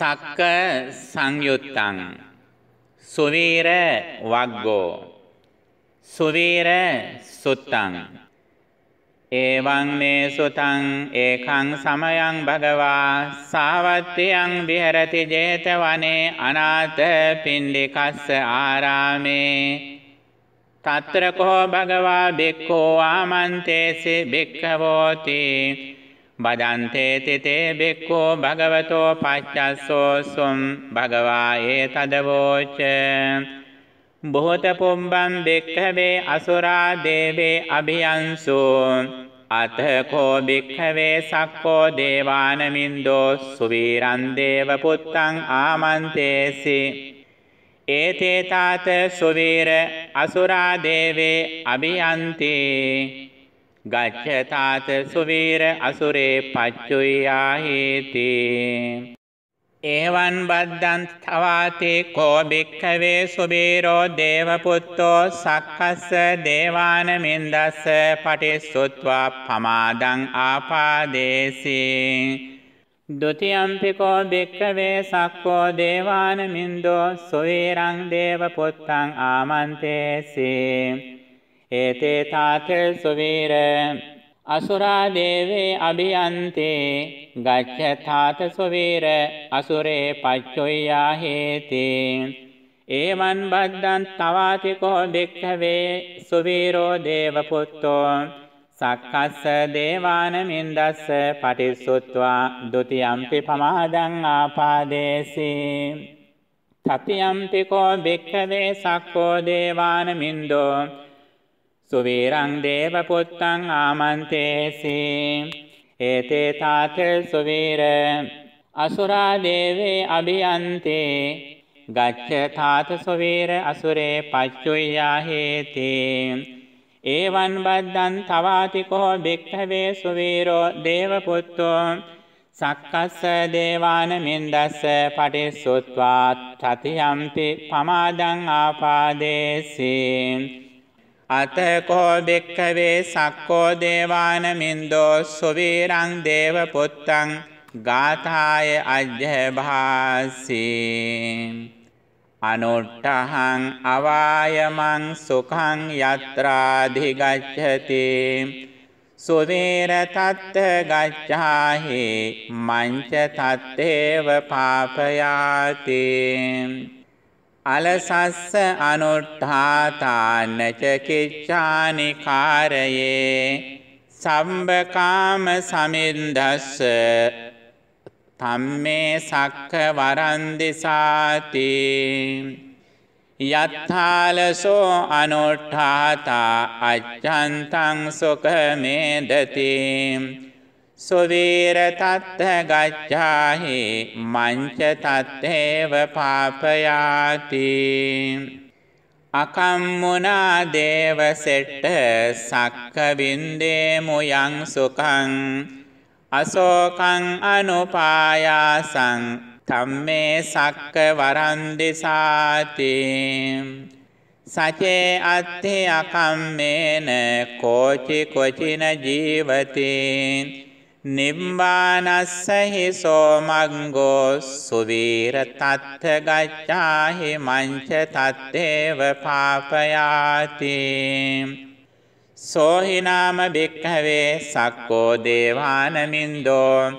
සක්ක සංයුත්තං සුවීර වග්ගෝ සුවීර සුත්තං ඒවං මේ සුතං ඒකං සමයං භගවා සාවත්තියං විහෙරති 제තවනේ අනාථ පින්ඩිකස්ස ආරාමේ తత్ర කෝ භගවා බික්ඛෝ ආමන්තේසේ බික්ඛවෝති බදන්තේති තේ බික්ඛෝ භගවතෝ පච්චස්සෝසුම් භගවා ඒතදවෝච බොහෝත පුම්බම් බික්ඛවේ අසුරා දේවේ අභියන්සු අතකෝ බික්ඛවේ සක්කෝ දේවානමින්දෝ සුවීරං දේව පුත්තං ආමන්තේසි ඒතේ තාත සුවීර අසුරා දේවේ අභියන්තේ ගච්ඡතාත සුවීර අසුරේ පච්චුයාහිති ඒවන් බද්දන් තවාති කෝ භික්ඛවේ සුබීරෝ දේවපුත්තෝ සක්කස්ස දේවාන මින්දස්ස පටිසුත්වා පමාදං ආපාදේසී ဒ ුතියම්පි කෝ භික්ඛවේ සක්කෝ දේවාන මින්දෝ සුවීරං දේවපුත්තං ආමන්තේසී ඒතේ තාතල් සුවීර අසුරා දේවේ අභියන්තේ ගච්ඡතාත සුවීර අසුරේ පච්චොය්‍යා හේතේ ඒමන් බද්දන් තවාති කෝ භික්ඛවේ සුවීරෝ දේවපුත්තෝ සක්කස්ස දේවාන මින්දස්ස පටිසුත්වා ဒ ුතියම්පි පමාදං ආපාදේසී තතියම්පි කෝ භික්ඛවේ සක්කෝ දේවාන මින්දෝ සුවීරං දේව පුත්තං ආමන්තේසි ඒතේ තාත සුවීර අසුරා දේවේ අභියන්තේ ගච්ඡ තාත සුවීර අසුරේ පච්චුය්‍යා හේතේ ඒවන් බද්දන් තවාතිකෝ භික්ඛවේ සුවීරෝ දේව පුත්තෝ සක්කස්ස දේවාන මින්දස්ස පටිසුත්වා තතියම්පි පමාදං ආපාදේසී අතකෝ බික්කවේ සක්කෝ දේවානමින්දෝ සුවීරං දේව පුත්තං ගාථාය අජ්‍යභාසී අනුට්ටහං අවායමං සුඛං යත්‍රාධිගච්ඡති සුවීර තත්ත ගච්ඡාහි මංච තත්තේව පාපයාති අලසස්ස අනුට්ඨාතානච කිච්ඡානිකාරයේ සම්බකාම සමින්දස්ස තම්මේ සක්ක වරන්දිසාති යත්තාලසෝ අනුට්ඨාතා අච්ඡන්තං සුඛමේදති සුවීරතත්ත ගච්ඡාහි මංචතත්තේව පාපයාති අකම්මුනා දේව සෙට්ට සක්ක බින්දේමු යං සුකං අසෝකං අනුපායාසං තම්මේ සක්ක වරන්දිසාති සචේ අත්ථේ අකම්මේන කෝචි කොචින ජීවතේ නිම්බානස්ස හිසෝමංගෝ සුවීර තත්ථ ගච්ඡාහි මංච තත්තේව පාපයාති සෝහිනාම භික්ඛවේ සක්කෝ දේවානමින්දෝ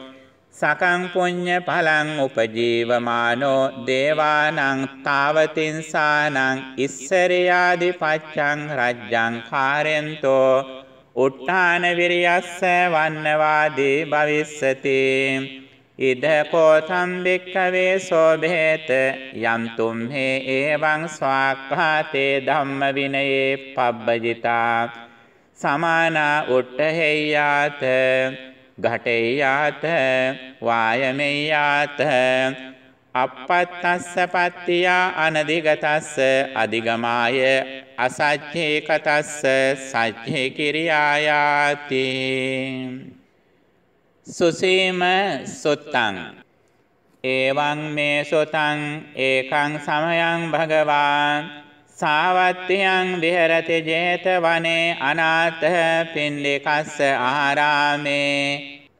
සකං පුඤ්ඤ පලං උපජීවමානෝ දේවානං තාවතින්සානං ඉස්සරයාදි පච්ඡං රජ්ජං කාරෙන්තෝ උට්ඨාන විරියස්ස වන්නවාදී භවිස්සති ඉද කෝතම් භික්ඛවේ සෝභේත යම් තුම්හේ එවං ස්වාක්ඛාතේ ධම්ම විනයේ පබ්බජිතා සමානා උට්ඨහෙය්‍යාත ඝටෙය්‍යාත වායමෙය්‍යාත අපත්තස්ස පත්තිය අනදිගතස්ස අධිගමාය අසච්චේකතස්ස සච්චේ කිරියායාති සුසීම සුත්තං ඒවං මේ සුතං ඒකං සමයං භගවාන් සාවත්තියං විහෙරති 제ත වනේ අනාථ පින්ඩිකස්ස ආරාමේ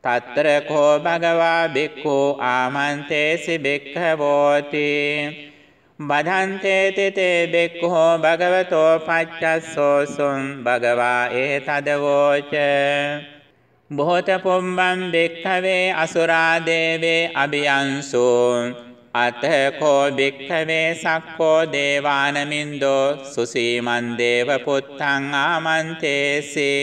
తත්‍ර කෝ භගවා බික්ඛු ආමන්තේසි බික්ඛවෝති බදන්තේතිතේ බෙක්කුහෝ භගවතෝ පච්චස්සෝසුන් භගවා ඒ තදවෝච. බොහොත පොම්බම් භික්හවේ අසුරාදේවේ අභියන්සූන්. අතකෝ භික්හවේ සක්කෝ දේවානමින්දෝ සුසීමන්දේව පුත්තං ආමන්තේසි.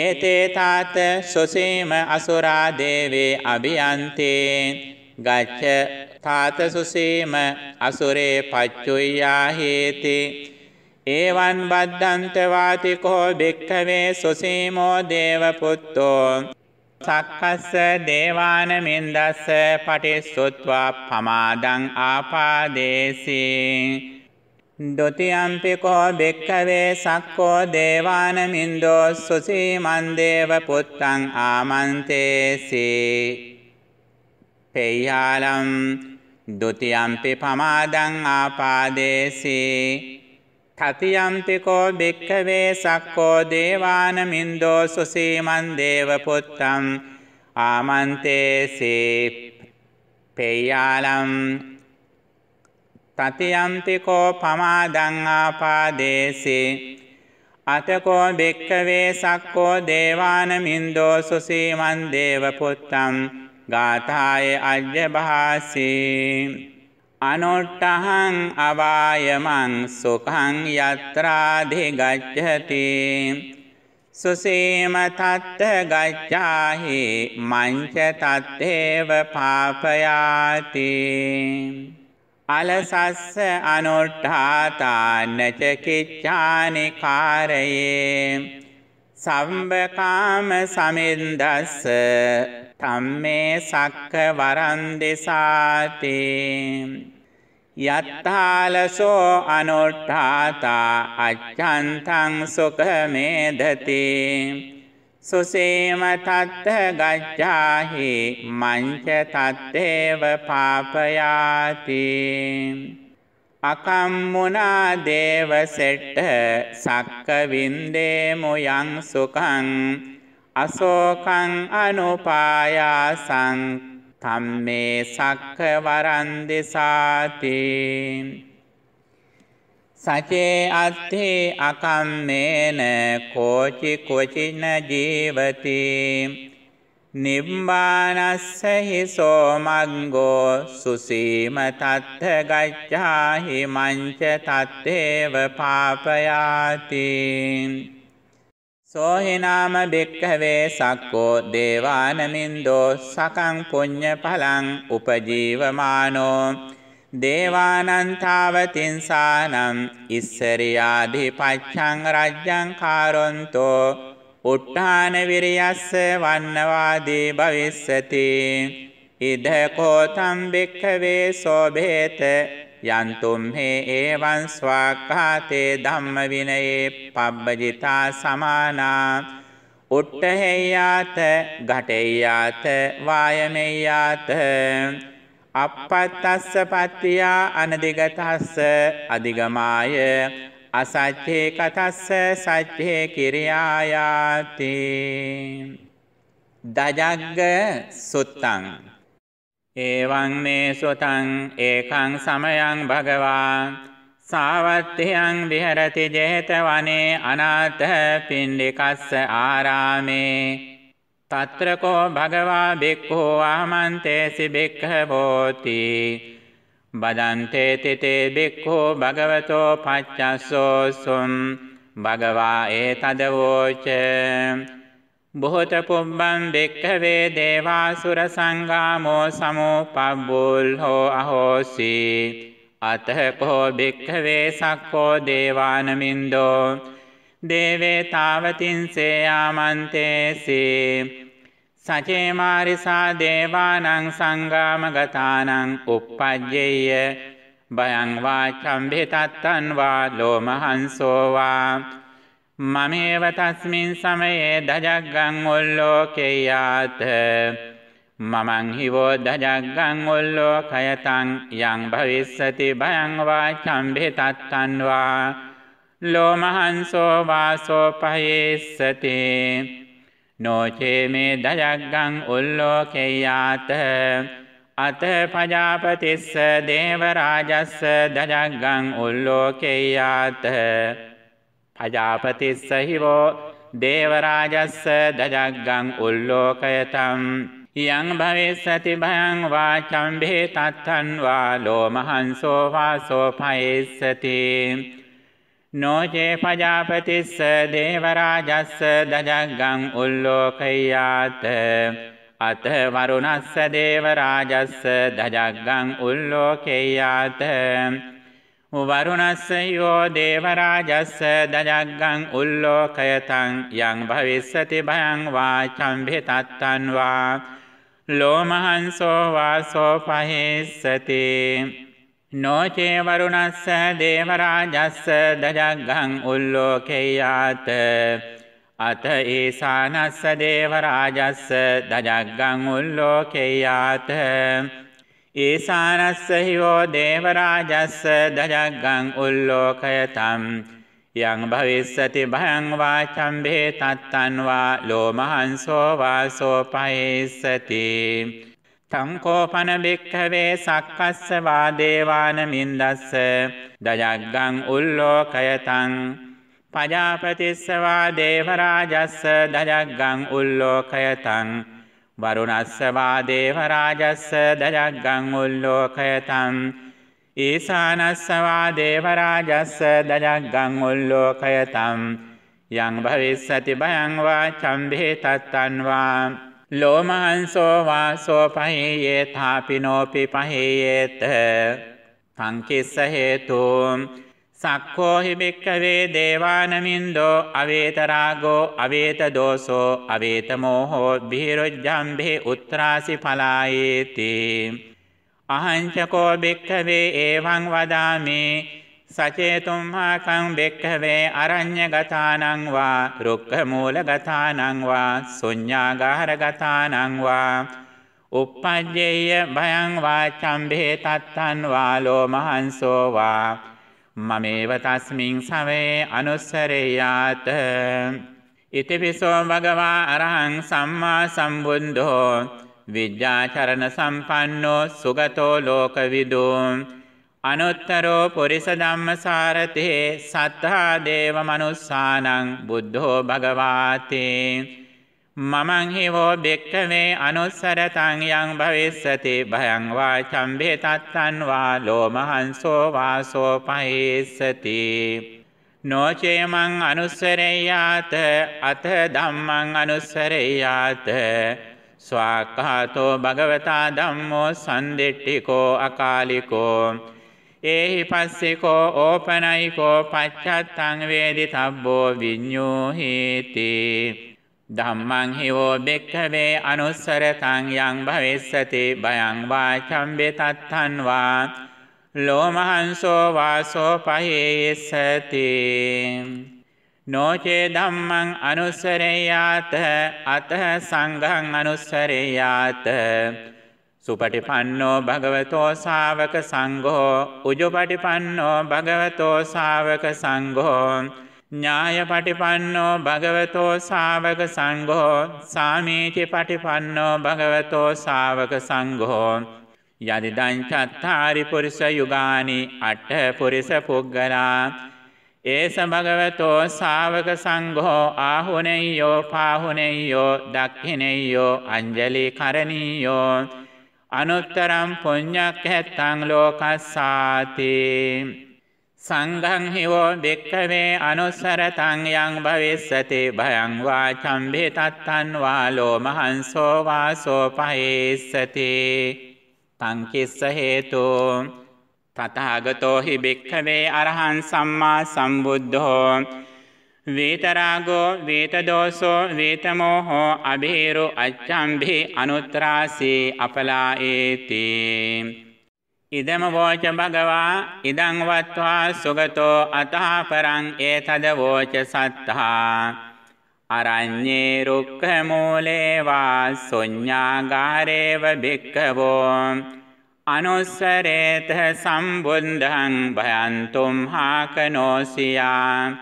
ඒතේ තාත සුසීම අසුරාදේවේ අභියන්තේ ගච්ච තාතසුසීම අසුරේ පච්චුයියා හේති ඒවන් බද්ධන්තවාතිකෝ භික්කවේ සුසීමෝ දේවපුත්තෝ සක්කස්ස දේවානමින්දස්ස පටිස්සුත්වා පමාදං ආපාදේසිී දොතියම්පිකෝ භික්කවේ සක්කෝ දේවානමින්දෝ සුසීමන්දේව පුත්තං ආමන්තේසි පෙයාලම් දුතියම්පි පමාදං ආපාදේසී තතියම්පි කෝ භික්ඛවේ සක්කෝ දේවාන මින්දෝ සුසීමන් දේව පුත්තම් ආමන්තේසී පේයාලම් තතියම්පි කෝ පමාදං ආපාදේසී අතකෝ භික්ඛවේ සක්කෝ දේවාන මින්දෝ සුසීමන් දේව පුත්තම් ගාථාය අජ්‍යභාසී අනොට්ටහං අවායමං සුකං යත්‍රාධි ගච්ඡති සුසීම තත්ත ගච්ඡාහි මංච තත්තේව පාපයාති අලසස්ස අනොට්ඨාතා නච කිච්ඡානි කාරයේ සම්බකාම සමින්දස්ස තම්මේ සක්ක වරන්දිසාතේ යත්තාලසෝ අනුට්ඨාතා අච්ඡන්තං සුඛමේධති සුසේම තත්ත ගච්ඡාහි මංච තත්තේව පාපයාති අකම්මුනා දේව සෙට්ට සක්ක වින්දේ මුයං සුඛං අසෝකං අනුපායාසං තම්මේ සක්ක වරන්දිසාති සචේ අත්ථි අකම්මේන කෝචි කුචින ජීවති නිම්බානස්ස හිසෝ මංගෝ සුසීම තත්ථ ගච්ඡාහි මංච තත්තේව පාපයාති සෝහිනාම භික්ඛවේ සක්කෝ දේවානමින්දෝ සකං පුඤ්ඤ පලං උපජීවමානෝ දේවානන්තාවතින්සානම් ඉස්සරියාධිපච්ඡං රජ්ජං කාරොන්තෝ උට්ඨාන විරියස්ස වන්නවාදී භවිස්සති ඉදකෝ තම් භික්ඛවේ සෝභේත යන්තුම් හේ ඒවන් ස්වාක්ඛාතේ ධම්ම විනයේ පබ්බජිතා සමානා උට්ඨහෙයාත ඝටෙයාත වායමෙයාත අපත්තස්ස පත්තියා අනදිගතස්ස අධිගමාය අසච්චේ කතස්ස සච්චේ කිරියායාති දජග්ග සුත්තං ඒවං මේ සුතං ඒකං සමයං භගවා සාවත්තියං විහෙරති 제තවනේ අනාථ පින්ඩිකස්ස ආරාමේ తත්‍රකෝ භගවා බික්ඛෝ ආමන්තේසි බික්ඛවෝති බදන්තේ තිතේ බික්ඛෝ භගවතෝ පච්චස්සෝසුම් භගවා ඒතදවෝච බොහොත පුබ්බන් බෙක්කවේ දේවාසුර සංගාමෝ සමෝපබ්බුල් හෝ අහෝසි අතහපෝ බෙක්කවේ සක්කෝ දේවානමින්දෝ දේවේ තාවතින්සේ ආමන්තේසේ සචේමාරිසා දේවානං සංගාමගතානං උප්පජ්ජෙය බයං වා චම්භිතත්තන් වා ලෝමහංසෝවා මමේව තස්මින් සමයේ දජග්ගං උල්ලෝකේයාත මමං හිවෝ දජග්ගං උල්ලෝකයතං යං භවිස්සති භයං වා චම්භේ තත්තං වා ලෝමහංසෝ වාසෝ පහේස්සති නොචේ මේ දජග්ගං උල්ලෝකේයාත අත පජාපතිස්ස දේවරාජස්ස දජග්ගං උල්ලෝකේයාත පජාපතිස්සහිවෝ දේවරාජස්ස දජග්ගං උල්ලෝකයතම් යං භවෙස්සති භයං වාචම් බේතත්තන් වා ලෝමහංසෝ වාසෝ පයේස්සති නෝජේ පජාපතිස්ස දේවරාජස්ස දජග්ගං උල්ලෝකයාත අත වරුණස්ස දේවරාජස්ස දජග්ගං උල්ලෝකයාත වරුණස්සයෝ දේවරාජස්ස දජග්ගං උල්ලෝකයතං යං භවිස්සති භයං වාචම්භි තත්තන් වා ලෝමහංසෝ වාසෝ පහේස්සති නොචේ වරුණස්ස දේවරාජස්ස දජග්ගං උල්ලෝකේයාත අත ඒසානස්ස දේවරාජස්ස දජග්ගං උල්ලෝකේයාත ඊසානස්ස හිවෝ දේවරාජස්ස දජග්ගං උල්ලෝකයතම් යං භවිස්සති භයං වාචම් බේ තත්තන් වා ලෝමහංසෝ වාසෝ පයේසති තං කෝපන බික්ඛවේ සක්කස්ස වාදේවාන මින්දස්ස දයග්ගං උල්ලෝකයතං පජාපතිස්ස වා දේවරාජස්ස දයග්ගං උල්ලෝකයතං වරුණස්ස වා දේවරාජස්ස දජග්ගං උල්ලෝකයතං ඊසානස්ස වා දේවරාජස්ස දජග්ගං උල්ලෝකයතං යං භවිස්සති භයං වා චම්භේ තත්තං වා ලෝමහංසෝ වාසෝ පහේයේ තාපිනෝපි පහේයේත පංකිස්ස හේතුම් සක්කෝහි භික්කවේ දේවානමින්දෝ අවේතරාගෝ අවේතදෝසෝ අවේතමෝහෝ බිහිරොජ්ජම්භි උත්‍රාසි පලායේති. අහංචකෝ භික්කවේ ඒවං වදාමේ සචේතුම්හාකං භික්කවේ අරං්්‍යගතානංවා රුක්කමූලගතානංවා සුඥ්ඥාගාහරගතානංවා උප්පජ්ජෙය භයංවා චම්භේ තත්තන්වා ලෝමහන්සෝවා මමේව තස්මින් සවේ අනුස්සරයාත ඉතිපිසෝ භගවා අරහං සම්මා සම්බුද්ධෝ විද්‍යාචරණ සම්පන්නෝ සුගතෝ ලෝකවිදූ අනුත්තරෝ පුරිස ධම්මසාරතේ සත්තා දේව මනුස්සානං බුද්ධෝ භගවාතේ මමං හිවෝ බෙක්කවේ අනුස්සරතං යං භවිස්සති භයං වා චම්බේ තත්තං වා ලෝමහංසෝ වාසෝ පහේස්සති නොචේ මං අනුස්සරේයාත අත ධම්මං අනුස්සරේයාත ස්වාක්ඛාතෝ භගවතා ධම්මෝ සම්දිට්ඨිකෝ අකාලිකෝ ඒහි පස්සෙකෝ ඕපනයිකෝ පච්චත්තං වේදිතබ්බෝ විඤ්ඤෝ හේතේ ධම්මං හි වෝ බෙක්ඛවේ අනුස්සරතං යං භවෙස්සති භයං වා චම්බේ තත්තං වා ලෝමහංසෝ වාසෝ පහේසති නොචේ ධම්මං අනුස්සරේයාත අත සංඝං අනුස්සරේයාත සුපටිපන්නෝ භගවතෝ ශාවක සංඝෝ උජුපටිපන්නෝ භගවතෝ ශාවක සංඝෝ ඥාය පටිපන්නෝ භගවතෝ සාවක සංගෝ සාමීචි පටිපන්නෝ භගවතෝ සාවක සංගෝ යදිදංචත්තාරි පුරිස යුගානි අට්ඨ පුරිස පුග්ගලා ඒස භගවතෝ සාවක සංඝෝ ආහුනෙය්‍යෝ පාහුනෙය්‍යෝ දක්ඛිනෙය්‍යෝ අංජලි කරණීයෝ අනුත්තරම් පුඤ්ඤක්ඛෙත්තං ලෝකස්සාතේ සංඝං හිවෝ බික්කවේ අනුස්සරතං යං භවිස්සති භයං වා චම්භේ තත්තං වාලෝ මහන්සෝ වාසෝ පහේස්සති තං කිස්ස හේතු තථාගතෝ හි බික්කවේ අරහං සම්මා සම්බුද්ධෝ වේතරාගෝ වේතදෝසෝ වේතමෝහෝ අභේරු අච්ඡම්භේ අනුත්‍රාසී අපලායේති ඉදම වෝච භගවා ඉදං වත්වා සුගතෝ අතහ පරං ඒතද වෝච සත්තා අරඤ්ඤේ රුක්ඛ මූලේ වා සොඤ්ඤාගාරේව භික්ඛවෝ අනුස්සරේත සම්බුද්ධං භයන්තුම් හාකනෝසියා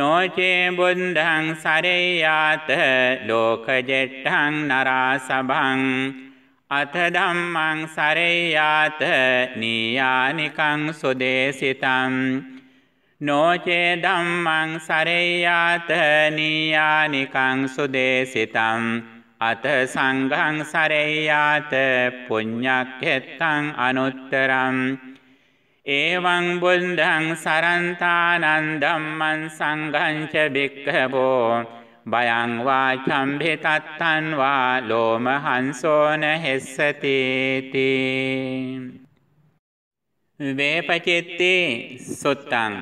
නොචේ බුද්ධං සරේයාත ලෝකජෙට්ඨං නරාසභං අත ධම්මං සරේයාත නීයානිකං සුදේසිතං නොචේ ධම්මං සරේයාත නීයානිකං සුදේසිතං අත සංඝං සරේයාත පුඤ්ඤක්ඛෙත්තං අනුත්තරං එවං බුද්ධං සරන්තානන් ධම්මං සංඝං ච භික්ඛවෝ බයං වාචම්භි තත්තන් වා ලෝමහංසෝන හෙස්සතිති වේපචෙත්ති සුත්තං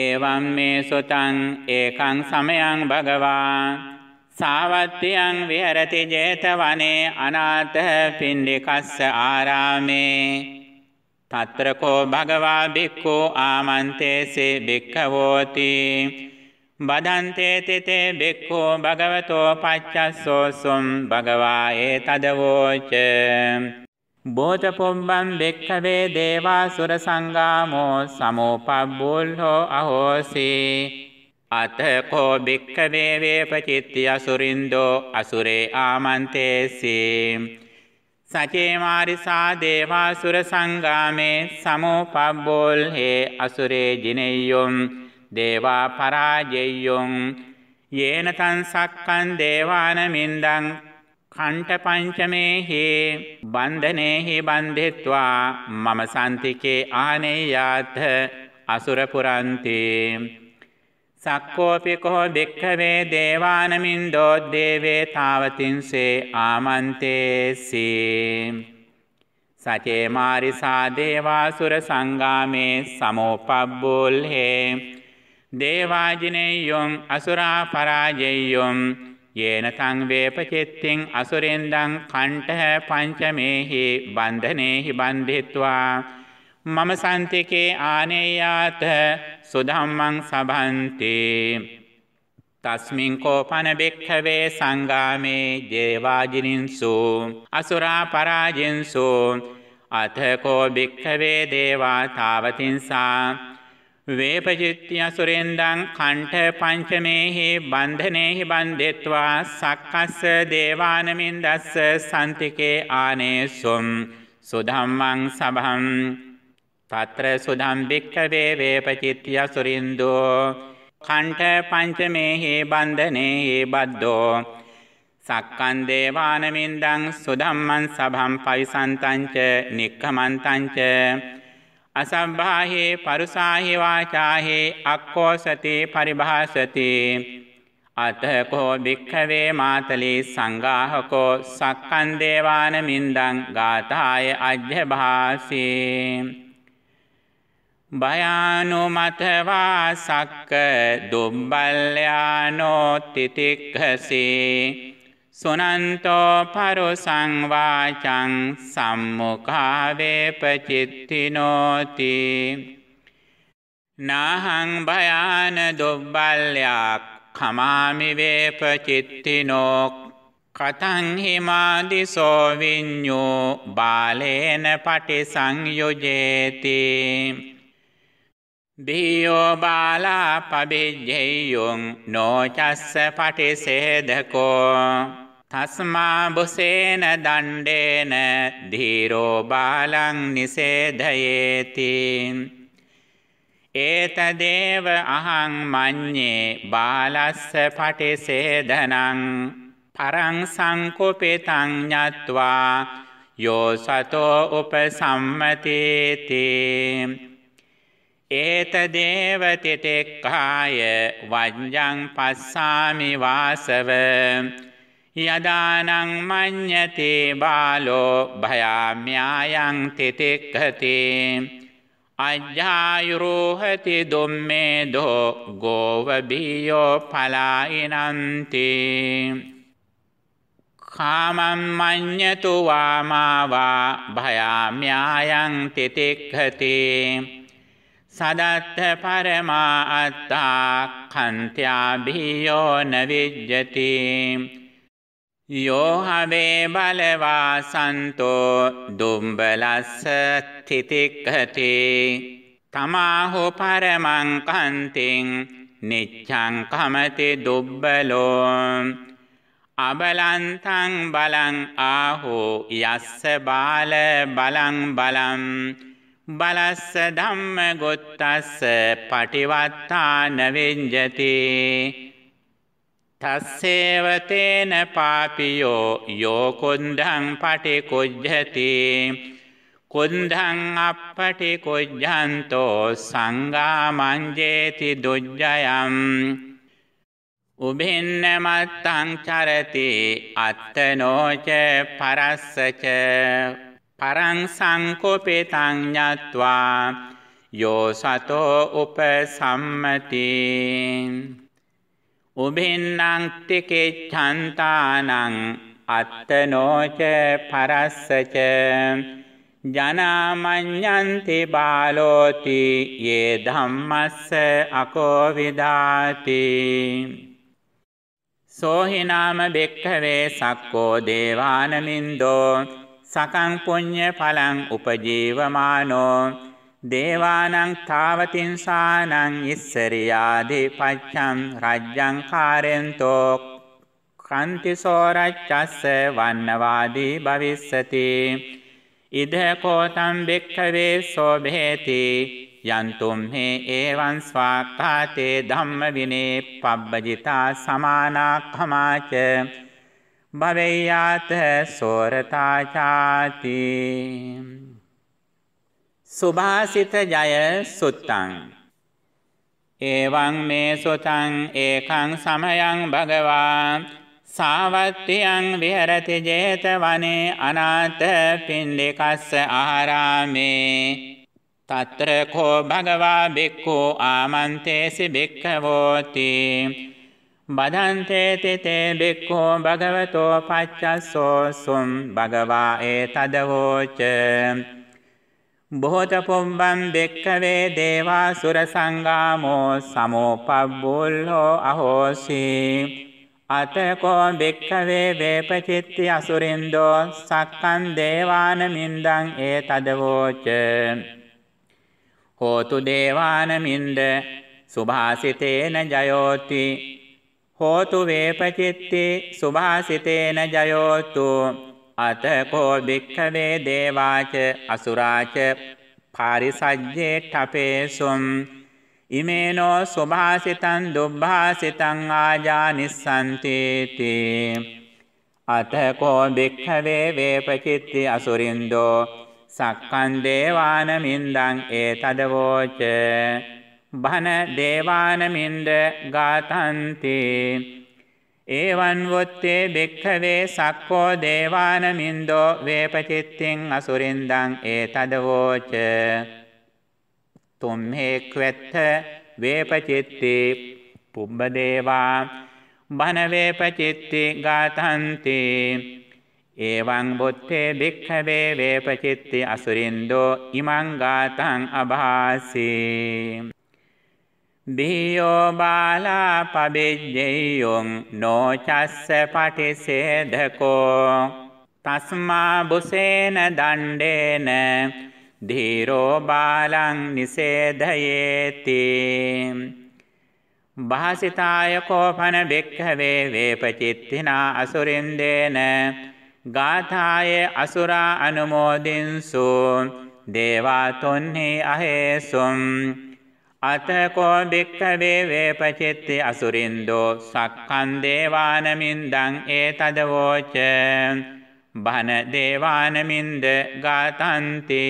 එවම් මේ සුතං ඒකං සමයං භගවා සාවත්තියං විහෙරති 제තවනේ අනාථ පින්ඩිකස්ස ආරාමේ తత్రకో భగవా బిక్కు ఆమంతేసి బిక్కవోతి බදන්තේතිතේ බෙක්කෝ භගවතෝ පච්චස්සෝසුම් භගවා ඒ තදවෝච බෝධපොම්බන් බෙක්කවේ දේවාසුර සංගාමෝ සමෝපබ්බුල්හෝ අහෝසී අතකෝ බික්කවේ වේපචිත්ති අසුරින්දෝ අසුරේ ආමන්තේසී සචේමාරිසා දේවාසුර සංගාමේ සමෝපබ්බෝල්හේ අසුරේ ජිනෙය්යුම් දේවා පරාජෙය්‍යොං යේනතං සක්කං දේවානමින්දං කණ්ඨපංචමේහි බන්ධනේහි බන්ධිත්වා මම සන්තිකේ ආනේයාත අසුර පුරන්ති සක්කෝපි කෝ භික්ඛවේ දේවානමින්දෝ දේවේ තාවතින්සේ ආමන්තේසි සචේ මාරිසා දේවාසුර සංගාමේ සමෝපබ්බුල්හේ දේවාජිනෙය්‍යොම් අසුරා පරාජෙය්‍යොම් යේන තං වේපචෙත්තිං අසුරෙන්දං කණ්ඨහ පංචමේහි බන්ධනේහි බන්ධිත්වා මම සන්තිකේ ආනේයාත සුධම්මං සබන්ති තස්මින් කෝපන බෙක්ඛවේ සංගාමේ දේවාජිනින්සු අසුරා පරාජින්සු අතකෝ බික්ඛවේ දේවා තාවතින්සා වේපචිත්තිය සුරෙන්ඩං කණ්ඨ පංචමේහි බන්ධනේහි බන්ධෙත්වා සක්කස්ස දේවානමින් දස්ස සන්තිකේ ආනේසුම් සුධම්මං සභම් තත්‍ර සුධම් භික්ඛවේ වේපචිත්තිය සුරින්දෝ කණ්ඨ පංචමේහි බන්ධනේහි බද්දෝ සක්කන් දේවානමින්දං සුධම්මං සභම් පයිසන්තංච නික්ඛමන්තංච අසම්භාහේ පරුසාහි වාචාහේ අක්කෝසතේ පරිභාසතේ අතකෝ භික්ඛවේ මාතලේ සංඝාහකෝ සක්කන් දේවාන මින්දං ගාථාය අජ්ජභාසේ බයානුමතවා සක්ක දුම්බල්යානෝ තිතික්ඛසේ සුනන්තෝ පරු සංවාචං සම්මුඛාවේ පචිත්තිනෝති නාහං භයාන දුබ්බල්ලයක් කමාමි වේපචිත්තිනෝ කතං හිමාදි සෝවිඤ්ඤෝ බාලේන පටිසංයුජේති දියෝ බාලා පබිජ්ජේයුං නොචස්ස පටිසේදකෝ තස්මා බුසේන දණ්ඩේන ධීරෝ බාලං නිසේධයේති ඒතදේව අහං මඤ්ඤේ බාලස්ස පටිසේධනං පරං සංකුපිතං ඤත්වා යෝ සතෝ උපසම්මතේති ඒතදේව තිතෙක්ඛාය වඤ්ඤං පස්සාමි වාසව යදානං මඤ්ඤතේ බාලෝ භයාම්‍යායං තිතෙක්ඛතේ අජ්ජායුරෝහති දුම්මේ දෝ ගෝව බියෝ පලායිනන්ති කාමම් මඤ්ඤතු වාමාවා භයාම්‍යායං තිතෙක්ඛතේ සදත්ත පරමා අත්තා කන්ත්‍යා බියෝ නවිජ්ජතේ යෝහවේ බලවා සන්තෝ දුම්බලස්ස තිතික්කතේ තමාහු පරමංකන්තිං නිච්චං කමති දුබ්බලෝ අබලන්තං බලං ආහෝ යස්ස බාල බලං බලම් බලස්ස ධම්ම ගොත්තස්ස පටිවත්තා නවෙන්ජතේ තස්සේවතේන පාපියෝ යෝකොන්ඩං පටි කුජ්ජති කුන්දං අපපටි කුජ්ජන්තෝ සංගාමංජේති දුජ්ජයම් උබින්නමත්තං චරති අත්තනෝච පරස්සච පරං සංකුපිතං ඥත්වා යෝ සතෝ උපසම්මති උබින්නංතිකිච්ඡන්තානං අත්තනෝච පරස්සච ජනාමඤ්ඤන්ති බාලෝති යේ ධම්මස්ස අකෝවිදාති සෝහි නාම බෙක්ඛවේ සක්කෝ දේවානමින්දෝ සකං පුඤ්ඤ ඵලං උපජීවමානෝ දේවානං තාවතින්සානං ඉස්සරියාදි පච්චං රජ්ජං කාරෙන්තෝ කන්තිසෝරච්චස්ස වන්නවාදී භවිස්සති ඉද කෝතම් භික්ඛවේ සෝභේති යන්තුම් හි ඒවං ස්වාක්ඛාතේ ධම්ම විනේ පබ්බජිතා සමානාක්ඛමාච භවෙයාත සෝරතාචාති සුභාසිත ජය සුත්තං එවං මේ සුතං ඒකං සමයං භගවා සාවත්තියං විහෙරති 제තවනේ අනාථ පින්ඩිකස්ස ආරාමේ తත්‍ර කෝ භගවා බික්ඛු ආමන්තේසි බික්ඛවෝති බදන්තේ තිතේ බික්ඛෝ භගවතෝ පච්චස්සෝ සුම් භගවා ඒතදවෝච බොහෝත පුම්බම් බෙක්කවේ දේවා සුර සංගාමෝ සමෝපබ්බුල්හෝ අහෝසී අතකෝ බෙක්කවේ වේපචිත්ති අසුරින්දෝ සක්කන් දේවාන මින්දං ඒ තදවෝච හෝතු දේවාන මින්ද සුභාසිතේන ජයෝති හෝතු වේපචිත්ති සුභාසිතේන ජයෝතු අතකෝ භික්ඛවේ දේවාච අසුරාච පාරිසජ්ජේ ඨපේසුම් ඉමේනෝ සුභාසිතං දුබ්භාසිතං ආජානිස්සන්තේති අතකෝ භික්ඛවේ වේපචිත්ති අසුරින්දෝ සක්කන් දේවානමින්දං ඒතදවෝච භන දේවානමින්ද ගාතන්තේ ඒවන් වොත්තේ භික්ඛවේ සක්කෝ දේවානමින්දෝ වේපචිත්තිං අසුරින්දං ඒතදවෝච තුම්හෙක්වෙත්ත වේපචිත්ති පුබ්බදේවා බනවේපචිත්ති ගාතන්ති ඒවං බුත්තේ භික්ඛවේ වේපචිත්ති අසුරින්දෝ ඉමං ගාතං අභාසී බිහියෝ බාලා පබෙජ්ජෙයුම් නෝචස්ස පටිසේධකෝ තස්මා බුසේන දණ්ඩේන ධීරෝ බාලං නිසේධයේති භාසිතාය කෝපන බික්ඛවේ වේපචිත්තිනා අසුරින්දේන ගාථාය අසුරා අනුමෝදින්සු දේවාතුන්හි අහේසුම් අතකෝ භික්ඛවේ වේපචිත්තේ අසුරින්දෝ සක්ඛන් දේවානමින්දං ඒතදවෝච භන දේවානමින්ද ගාතන්ති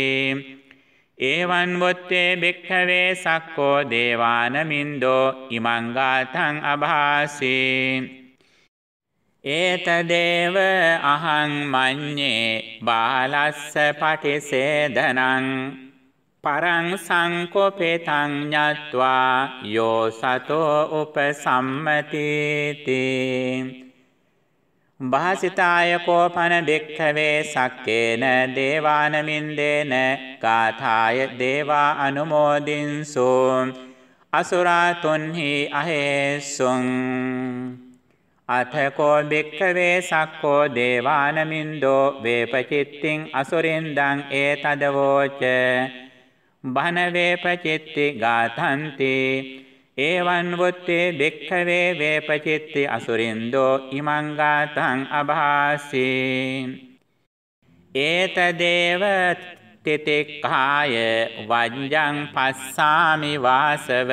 ඒවන් වොත්තේ භික්ඛවේ සක්කෝ දේවානමින්දෝ ඉමං ගාතං අභාසී ඒතදේව අහං මඤ්ඤේ බාලස්ස පටිසේදනං පරං සංකොපෙතං ඥත්වා යෝ සතෝ උපසම්මතිති භාසිතාය කෝපන භික්ඛවේ සක්කේන දේවානමින්දේන කාථාය දේවා අනුමෝදින්සු අසුරාතුන්හි අහේසුං අතකෝ භික්ඛවේ සක්කෝ දේවානමින්දෝ වේපචිත්තිං අසුරින්දං ඒතදවෝච භනවේපචිත්ති ගාතන්ති ඒවන් වුත්තේ භික්ඛවේ වේපචිත්ති අසුරින්දෝ ඉමං ගාතං අභාසී ඒතදේව තිතික්ඛාය වඤ්ඤං පස්සාමි වාසව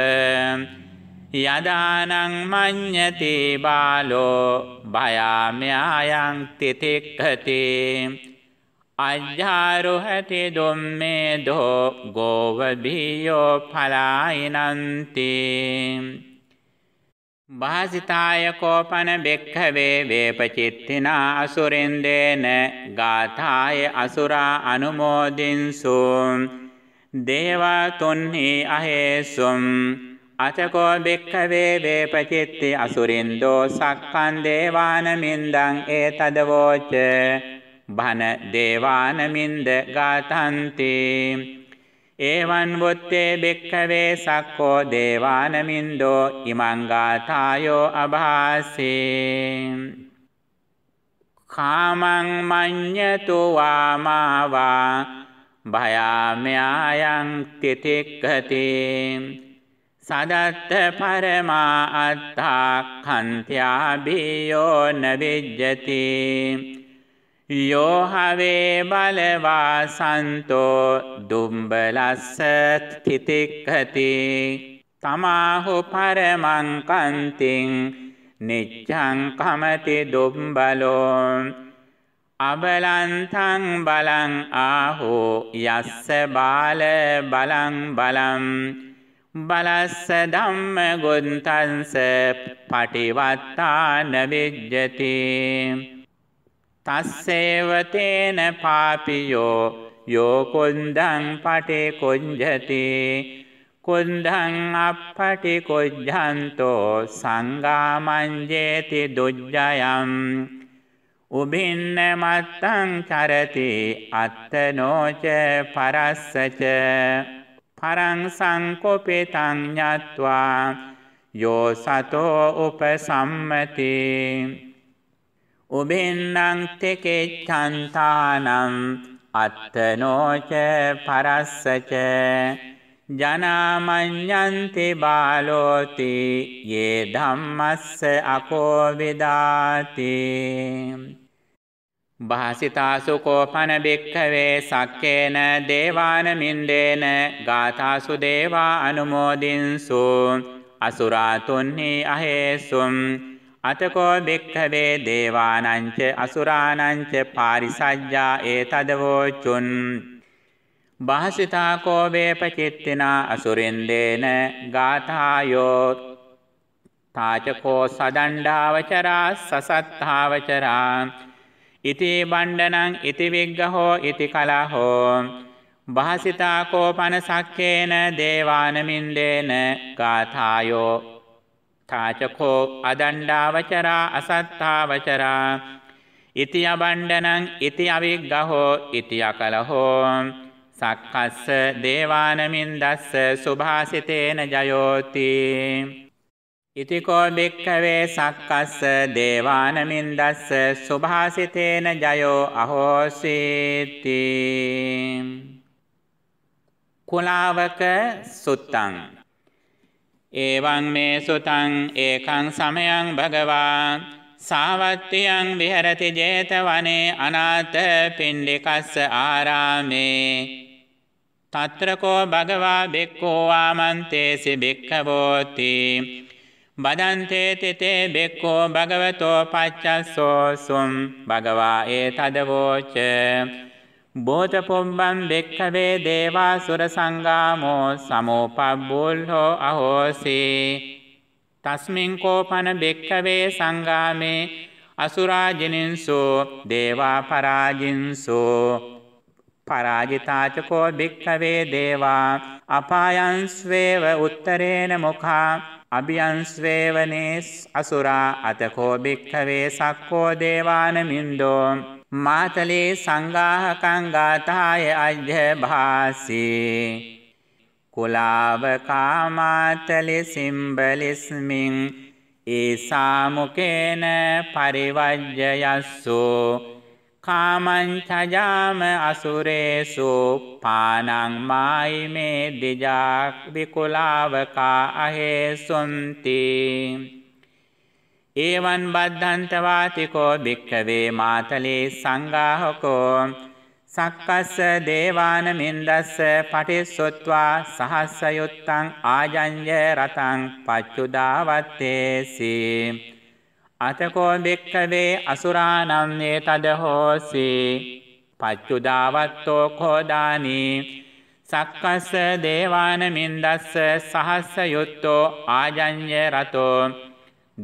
යදානං මඤ්ඤති බාලෝ භයාම්‍යායන් තිතික්ඛති අජ්ජාරු හැටි දුම්මේ දෝ ගෝවභීයෝ පලායිනන්ති භාසිතාය කෝපන බෙක්ඛවේ වේපචිත්තිනා අසුරින්දේන ගාථාය අසුරා අනුමෝදින්සු දේවා තුන්හි අහේසුම් අතකෝ බෙක්ඛවේ වේපචිත්ති අසුරින්දෝ සක්කන් දේවානමින්දං ඒතදවෝච භන දේවානමින්ද ගාතන්ති එවං වොත්තේ බෙක්ඛවේ සක්කෝ දේවානමින්දෝ ඉමං ගාථායෝ අභාසේ කාමං මඤ්ඤතු වාමාවා භයාම්‍යායන් තිතික්ඛති සදත්ත පරමා අත්තා කන්ත්‍යා බියෝ නවිජ්ජති යෝහවේ බලවා සන්තෝ දුම්බලස්ස තිතික්හති තමාහු පරමංකන්තිං නිච්චං කමති දුම්බලෝ අබලන්තං බලං ආහෝ යස්ස බාල බලං බලම් බලස්ස ධම්ම ගොන්තන්ස පටිවත්තාන විජ්ජති තස්සේවතේන පාපියෝ යෝකුන්දං පටේ කුංජති කුන්දං අපපටි කුජ්ජන්තෝ සංගාමංජේති දුජ්ජයම් උබින්න මත්තං චරති අත්තනෝච පරස්සච පරං සංකොපිතං ඤත්වා යෝ සතෝ උපසම්මතේ උබින්නං තෙකෙච්ඡන්තානම් අත්තනෝච පරස්සච ජනාමඤ්ඤන්ති බාලෝති යේ ධම්මස්ස අකෝවිදාති භාසිතාසු කෝපන බික්ඛවේ සක්කේන දේවානමින්දේන ගාථාසු දේවා අනුමෝදින්සු අසුරාතුන්හි අහේසුම් අතකෝ භික්ඛවේ දේවානංච අසුරානංච පාරිසජ්ජා ඒතදවෝචුන් භාසිතා කෝ වේපචිත්තිනා අසුරින්දේන ගාථායෝ තාචකෝ සදණ්ඩාවචරා සසත්තාවචරා ඉති බණ්ඩනං ඉති විග්ගහෝ ඉති කලහෝ භාසිතා කෝ පනසක්කේන දේවානමින්දේන ගාථායෝ තාචකෝ අදණ්ඩාවචරා අසත්තාවචරා ඉති අබණ්ඩනං ඉති අවිග්ගහෝ ඉති අකලහෝ සක්කස්ස දේවානමින් දස්ස සුභාසිතේන ජයෝති ඉතිකෝ බික්කවේ සක්කස්ස දේවානමින් දස්ස සුභාසිතේන ජයෝ අහෝසීති කුලාවක සුත්තං ඒවං මේ සුතං ඒකං සමයං භගවා සාවත්තියං විහරති ජේතවනේ අනාත පින්ඩිකස්ස ආරාමේ තත්‍රකෝ භගවා බික්කෝ ආමන්තේසි බික්ඛවෝති බදන්තේ තිතේ බික්කෝ භගවතෝ පච්චස්සෝ සුම් භගවා ඒ තදවෝච බෝජපොම්බන් බෙක්කවේ දේවා සුර සංගාමෝ සමෝපබ්බුල්හෝ අහෝසේ තස්මින් කෝපන බෙක්කවේ සංගාමේ අසුරාජිනින්සු දේවා පරාජින්සු පරාජිතාචකෝ භික්ඛවේ දේවා අපායන්ස්වේව උත්තරේන මොඛා අභියන්ස්වේවනේ අසුරා අතකෝ භික්ඛවේ සක්කෝ දේවානමින්දෝ මාතලේ සංගාහකං ගාථාය අජ්ජභාසී කුලාවකා මාතලේ සිම්බලිස්මින් ඒසාමුකේන පරිවජ්ජයස්සෝ කාමං චජාම අසුරේසු පානං මායිමේ දිජාක් විකුලාවකා අහේසුන්ති ඒවන් බද්ධන්තවාතිකෝ භික්ඛවේ මාතලේ සංඝාහකෝ සක්කස්ස දේවාන මින්දස්ස පටිසොත්වා සහස්සයුත්තං ආජඤ්‍ය රතං පච්චුදාවත්තේසි අතකෝ භික්ඛවේ අසුරානම් නේතද හෝසි පච්චුදාවත්තෝ කෝදානී සක්කස්ස දේවාන මින්දස්ස සහස්සයුත්තෝ ආජඤ්‍ය රතෝ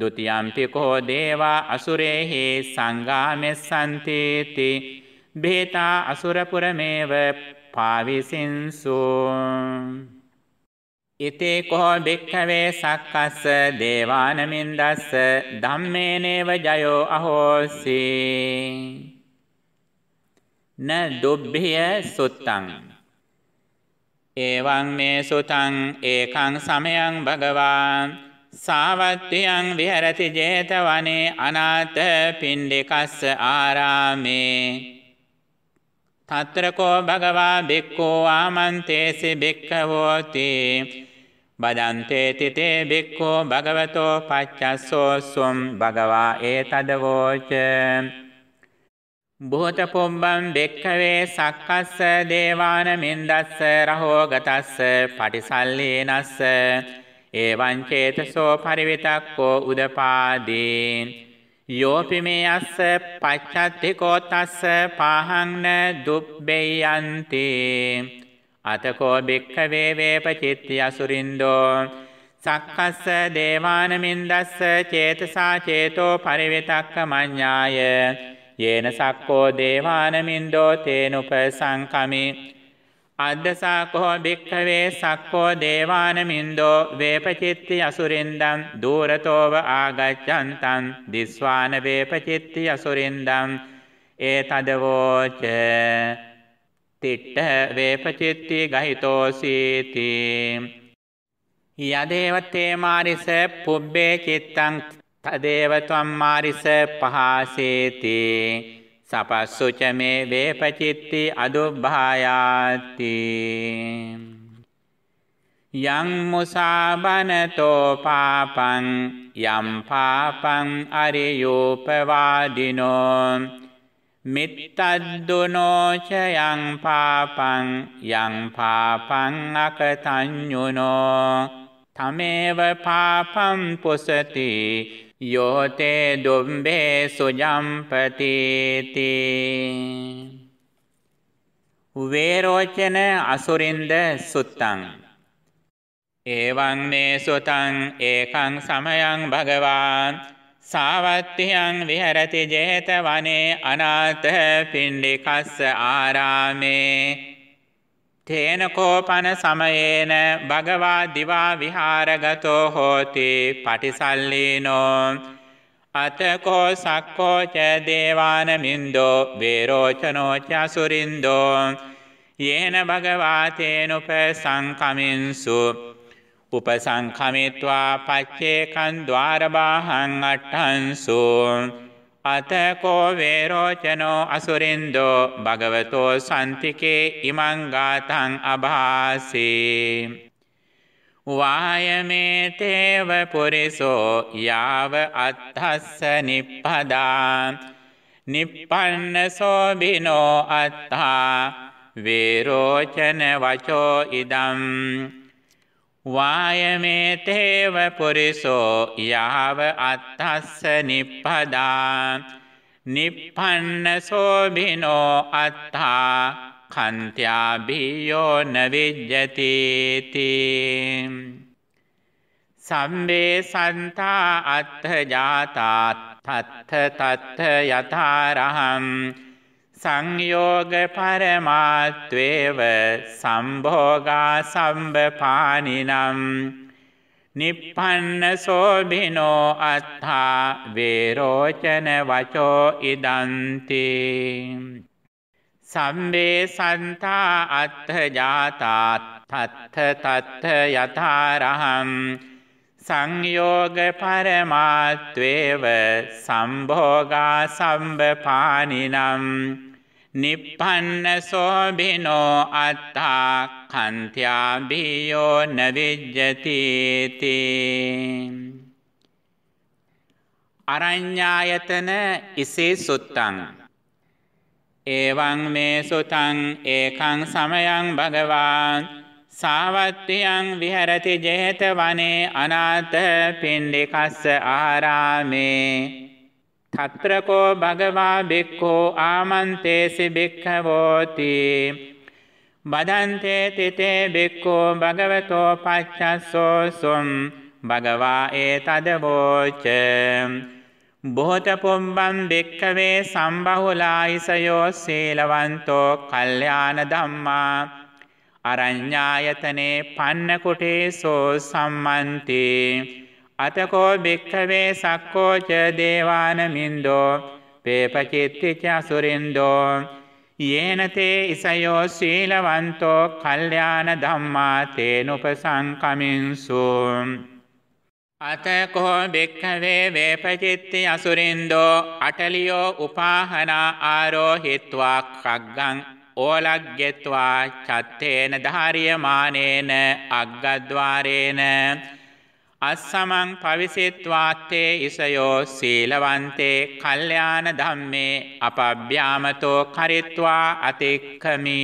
දුතියම්පිකෝ දේවා අසුරේහි සංගාමෙස්සන්තේති බේතා අසුරපුරමේව පාවිසින්සු ඉතේ කෝ භික්ඛවේ සක්කස්ස දේවානමින්දස්ස ධම්මේනේව ජයෝ අහෝසි න දුබ්භිය සුත්තං එවං මේ සුතං ඒකං සමයං භගවාන් සාවත්තියං විහරති 제තවනේ අනාථ පින්ඩිකස්ස ආරාමේ తත්‍රකෝ භගවා බික්ඛෝ ආමන්තේසි බික්ඛවෝති බදන්තේ තිතේ බික්ඛෝ භගවතෝ පච්චස්සෝ සුම් භගවා ඒතදවෝච බොහෝත පොම්බම් දෙක්කවේ සක්කස්ස දේවාන මින්දස්ස රහෝගතස්ස පටිසල්ලේනස්ස එවං චේතසෝ පරිවිතක්කෝ උදපාදේ යෝපි මේ අස්ස පච්චත්තිකෝ තස්ස පාහංන දුබ්බෙයන්තේ අතකෝ භික්ඛවේ වේපචිත්ති අසුරින්දෝ සක්කස්ස දේවානමින්දස්ස චේතසා චේතෝ පරිවිතක්ක මඤ්ඤාය යේන සක්කෝ දේවානමින්දෝ තේනුප සංකමේ අද්දසාකෝ භික්ඛවේ සක්කෝ දේවානමින්දෝ වේපචිත්ති අසුරින්දම් දූරතෝව ආගච්ඡන්තං දිස්වාන වේපචිත්ති අසුරින්දම් ඒ තදවෝච තිට්ඨ වේපචිත්ති ගහිතෝසීති යදේවතේ මාරිස පුබ්බේ චිත්තං තදේව ත්වම් මාරිස පහසේති සපස්සුචමේ වේපචිත්ති අදුබ්භායාති යං මුසාබනතෝ පාපං යම් පාපං අරියෝපවාදිනෝ මිත්තද්දුනෝ ච යං පාපං යං පාපං අකතඤ්ඤුනෝ තමේව පාපං පුසති යෝතේ දුම්බේ සුජම්පතීති වේරෝචන අසුරින්ද සුත්තං ඒවං මේ සුතං ඒකං සමයං භගවාන් සාවත්තියං විහෙරති 제ත වනේ අනාථ පිණ්ඩිකස්ස ආරාමේ තේනකෝපන සමයේන භගවා දිවා විහාරගතෝ හෝති පටිසල්ලීනෝ අතකෝ සක්කෝච දේවානමින්දෝ වේරෝචනෝච අසුරින්දෝ යේන භගවා තේනුප සංකමින්සු උපසංකමිත්වා පච්චේකන් ద్వාරබාහං අට්ඨංසෝ අතකෝ වේරෝචනෝ අසුරින්දෝ භගවතෝ සන්තිකේ ඉමංගාතං අභාසේ වායමේතේව පුරිසෝ යාව අත්හස්ස නිප්පදා නිප්පන්න සෝබිනෝ අත්තා වේරෝචන වචෝ ඉදම් වායමේතේව පුරිසෝ යාව අත්තස්ස නිප්පදා නිප්පන්න සෝබිනෝ අත්තා කන්ත්‍යා බියෝ නවිජ්ජති සම්මේ සන්තා අත්ථ ජාතා තත්ථ තත්ථ යතරහම් සංයෝග පරමාත්වේව සම්භෝගා සම්බපානිනම් නිප්පන්න සෝභිනෝ අත්ථා වේරෝචන වචෝ ඉදන්ති සම්බේ සන්තා අත්ථ ජාතා තත්ථ තත්ථ යථාරහං සංයෝග පරමාත්වේව සම්භෝගා සම්බපානිනම් නිප්පන්න සෝබිනෝ අත්තා කන්ත්‍යාබියෝ නවිජ්ජතිති අරඤ්ඤායතන ඉසේ සුත්තං එවං මේ සුතං ඒකං සමයං භගවාන් සාවත්තියං විහෙරති ජේත වනේ අනාථ පින්ඩිකස්ස ආරාමේ තත්‍රකෝ භගවා බික්කෝ ආමන්තේසි බික්ඛවෝති බදන්තේ තිතේ බික්කෝ භගවතෝ පච්චස්සෝ සොම් භගවා ඒතදවෝච බොහෝත පුම්බම් බික්කවේ සම්බහුලායිසයෝ සීලවන්තෝ කල්යාණ ධම්මා අරඤ්ඤායතනේ පන්නකොටේසෝ සම්මන්තේ අතකෝ භික්ඛවේ සක්කෝච දේවානමින්දෝ පේපචිත්තිච අසුරින්දෝ යේනතේ ඉසයෝ සීලවන්තෝ කල්යාණ ධම්මා තේනුපසංකමින්සු අතකෝ භික්ඛවේ වේපචිත්ති අසුරින්දෝ අටලියෝ උපාහනා ආරෝහිत्वा කග්ගං ඕලග්ගෙත්වා චත්තේන ධාරියමානේන අග්ගද්්වාරේන අස්සමං පවිසිත්වාත්තේ ඉසයෝ සීලවන්තේ කල්යාණ ධම්මේ අපබ්‍යාමතෝ කරිත්වා අතික්ඛමි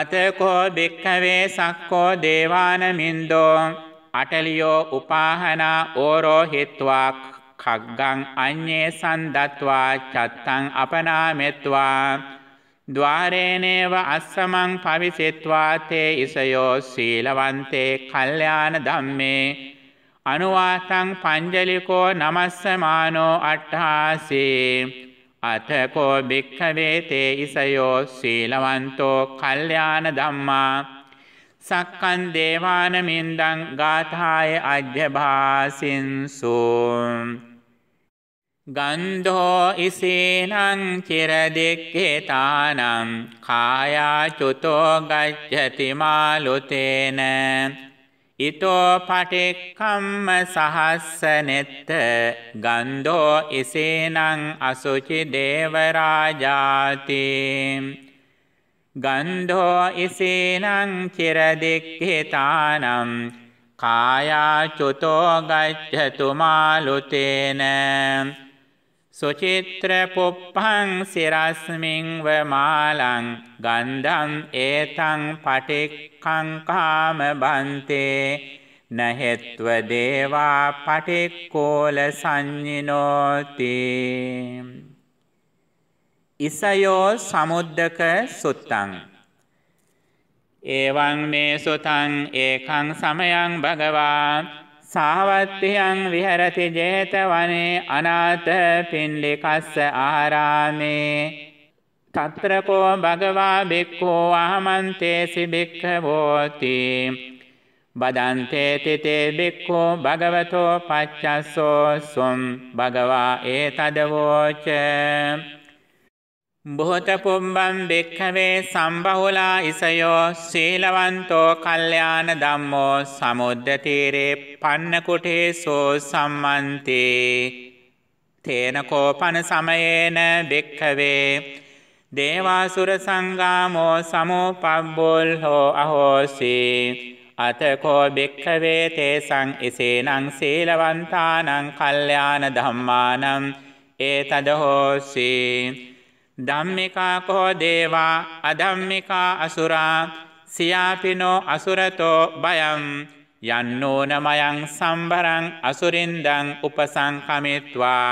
අතකෝ බික්ඛවේ සක්කෝ දේවානමින්දෝ අටලියෝ උපාහනා ඕරෝ හිත්වා කග්ගං අඤ්ඤේ සන්දත්වා චත්තං අපනාමෙත්වා ద్వාරේනේව අස්සමං පවිසෙත්වාතේ ඉසයෝ සීලවන්තේ කල්යාණ ධම්මේ අනුවාසං පංජලිකෝ නමස්සමානෝ අට්ඨාසේ අතකෝ භික්ඛවේ තේ ඉසයෝ සීලවන්තෝ කල්යාණ ධම්මා සක්කන් දේවානමින්දං ගාථාය අජ්ජභාසින්සෝ ගන්ධෝ ඉසීනං චිරදික්කේතානම් කායාචුතෝ ගච්ඡති මාලුතේන ඊතෝ පටික්කම්ම සහස්ස නෙත්ත ගන්ධෝ ඉසීනං අසුචි දේවරාජාති ගන්ධෝ ඉසීනං චිරදික්කේතානම් කායාචුතෝ ගච්ඡතු මාලුතේන සුචිත්‍ර පුප්පං සිරස්මින්ව මාලං ගන්ධං ඒතං පටික්ඛං කාම බන්තේ නහෙත්ව දේවා පටික්කෝල සංඤිනෝති ඉසයෝ සමුද්දක සුත්තං එවං මේ සුතං ඒකං සමයං භගවා සාවත්තියන් විහරති ජේතවනේ අනාත පින්ලිකස්ස ආරාමේ තත්‍රකෝ භගවා බික්ඛෝ අහමන්තේසි බික්ඛවෝති බදන්තේති තේ බික්ඛෝ භගවතෝ පච්චස්සෝ සොම් භගවා ඒතදවෝච බොහොත පුම්බම් භික්හවේ සම්බහුලා ඉසයෝ සීලවන්තෝ කල්්‍යාන දම්මෝ සමුද්ධතීරේ පන්නකුටේ සෝ සම්මන්තේ. තේනකෝපන සමයේන භික්හවේ දේවාසුර සංගාමෝ සමූපබ්බොල් හෝ අහෝසී. අතකෝ භික්හවේ තේසං ඉසේනං සීලවන්තානං කල්්‍යාන දම්මානම් ඒ තදහෝසී. ධම්මිකාකෝ දේවා අධම්මිකා අසුරා සියාපිනෝ අසුරතෝ බයම් යන්නෝනමයං සම්බරං අසුරින්දං උපසංකමිත්වා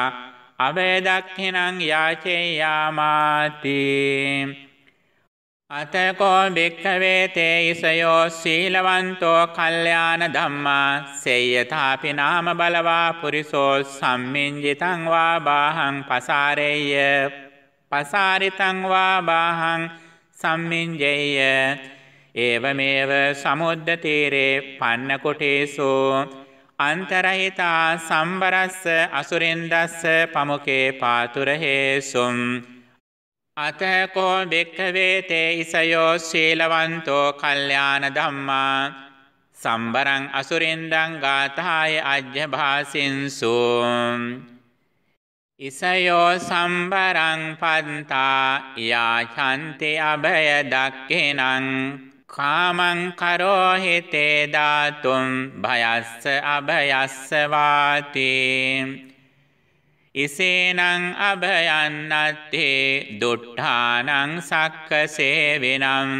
අවේදක්හිනං යාචෙයාමාති අතකෝ භික්ඛවේ තේයිසයෝ සීලවන්තෝ කල්යාණ ධම්මා සේයථාපි නාම බලවා පුරිසෝ සම්මින්ජිතං වා බාහං පසාරේය පසාරිතංවා බාහං සම්මින්ජෙය්‍ය ඒවමේව සමුද්ද තීරේ පන්නකොටේසු අන්තරහිතා සම්බරස්ස අසුරෙන්දස්ස පමුකේ පාතුරහේසුම් අතකෝ භික්ඛවේතේ ඉසයෝ සීලවන්තෝ කල්යාණ ධම්මා සම්බරං අසුරින්දං ගාථාය අජ්ජ භාසින්සෝ ඉසයෝ සම්බරං පන්තා යාචන්ති අභය දක්ඛිනං කාමං කරෝහිතේ ධාතුම් භයස්ස අභයස්ස වාති ඉසේනං අභයන්නත්තේ දුට්ඨානං සක්කසේවිනම්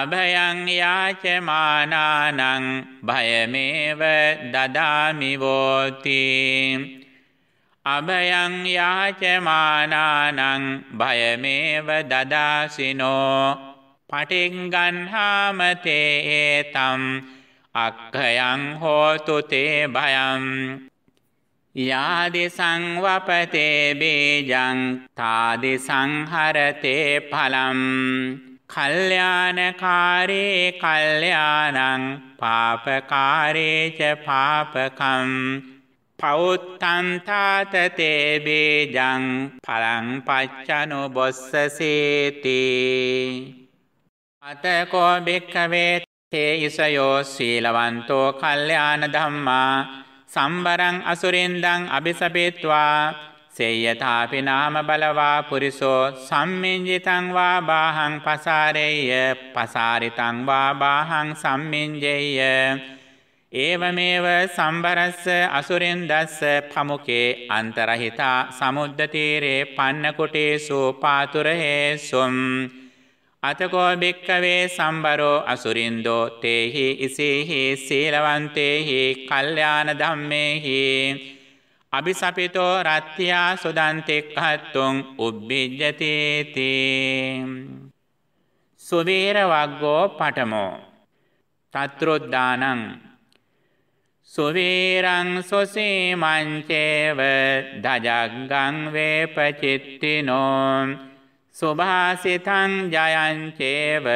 අභයං යාචමානානං භයමේව දදාමි වෝති අභයං යාචමානානං භයමේව දදාසිනෝ පටිංගන්හාමතේ ඒතම් අක්ඛයන් හෝතු තේ භයං යාදි සංවපතේ බීජං තාදි සංහරතේ ඵලම් කල්යාණකාරේ කල්යාණං පාපකාරේ ච පාපකම් පවුත්තන්තාතතේ බේජං පලංපච්චනු බොස්සසේති. අතකෝ භික්කවේ තේයිසයෝ සීලවන්තෝ කල්්‍යයාන ධම්මා සම්බරං අසුරින්දං අභිසපිත්වා සේයථාපි නාම බලවා පුරිසෝ සම්මින්ජිතං වා බාහං පසාරෙය්‍ය පසාරිතං වා බාහං සම්මින්ජෙය්‍ය ඒවමේව සම්බරස්ස අසුරෙන් දස්ස පමුකේ අන්තරහිතා සමුද්ධතීරේ පන්නකොටේසු පාතුරහේසුම් අතකෝ භික්කවේ සම්බරෝ අසුරින්දෝ තේහි ඉසේහි සීලවන්තේහි කල්්‍යාන ධම්මේහි අභිසපිතෝ රත්තියා සුදන්තෙක්හත්තුන් උබ්බිජ්ජතේතේ සුවීර වග්ගෝ පටමෝ තත්‍රොද්ධානං සුවීරං සොසීමංචේව දජග්ගං වේපචිත්තිනෝ සුභාසිතං ජයංචේව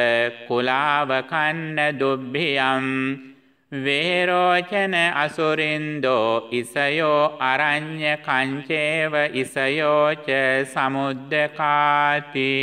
කුලාවකන්න දුබ්භියම් වේරෝචන අසුරින්දෝ ඉසයෝ අරඤ්‍ය කංචේව ඉසයෝච සමුද්දකාති